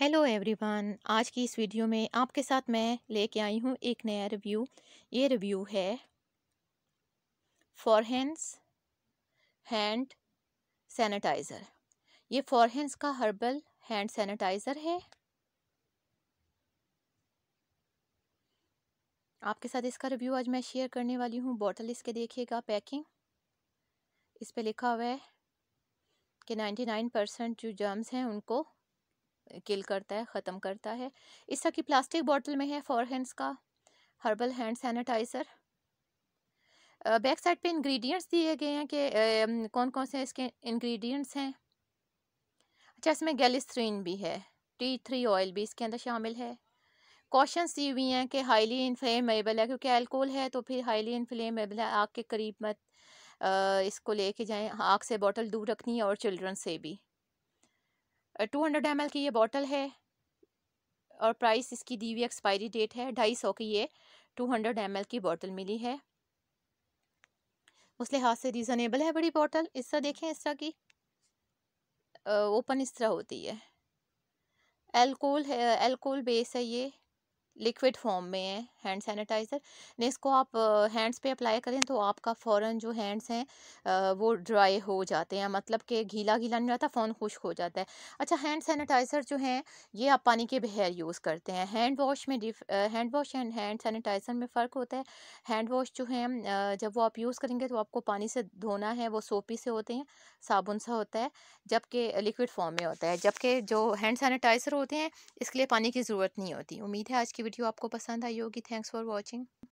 hello everyone आज की इस वीडियो में आपके साथ मैं लेके आई हूँ एक नया रिव्यू ये रिव्यू है फॉर हैंड्स हैंड सैनिटाइज़र ये फॉर हैंड्स का हर्बल हैंड सैनिटाइज़र है आपके साथ इसका रिव्यू आज मैं शेयर करने वाली हूँ बॉटल इसके देखिएगा पैकिंग इस पर लिखा हुआ है कि 99 परसेंट जो जर्म्स हैं उनको किल करता है ख़त्म करता है इस तरह की प्लास्टिक बॉटल में है फॉर हैंड्स का herbal hand sanitizer back side पे इंग्रेडिएंट्स दिए गए हैं कि कौन कौन से इसके इंग्रेडिएंट्स हैं अच्छा इसमें गैलिस्ट्रीन भी है टी थ्री ऑयल भी इसके अंदर शामिल है कॉशंस दी हुई हैं कि हाईली इन्फ्लेमेबल है क्योंकि अल्कोहल है तो फिर हाईली इन्फ्लेमेबल है आग के करीब मत आ, इसको लेके जाएं आग से बोतल दूर रखनी है और चिल्ड्रन से भी टू हंड्रेड एम की ये बॉटल है और प्राइस इसकी दी हुई एक्सपायरी डेट है ढाई सौ की ये टू हंड्रेड एम की बॉटल मिली है उस लिहाज से रीज़नेबल है बड़ी बॉटल इस तरह देखें इस तरह की ओपन इस तरह होती है एल्कोल है एल्कोल बेस है ये लिक्विड फॉर्म में है हैंड सैनिटाइज़र ने इसको आप हैंड्स पे अप्लाई करें तो आपका फ़ौरन जो हैंड्स हैं वो ड्राई हो जाते हैं मतलब कि गीला गीला नहीं रहता फ़ौन खुश्क हो जाता है अच्छा हैंड सैनिटाइज़र जो हैं ये आप पानी के बहर यूज़ करते हैं हैंड वॉश में hand wash and hand sanitizer में फ़र्क होता है हैंड वॉश जो है जब वो आप यूज़ करेंगे तो आपको पानी से धोना है वो सोपी से होते हैं साबुन सा होता है जबकि लिक्विड फॉर्म में होता है जबकि जो हैंड सैनिटाइज़र होते हैं इसके लिए पानी की ज़रूरत नहीं होती उम्मीद है आज की वीडियो आपको पसंद आई होगी थैंक्स फॉर वॉचिंग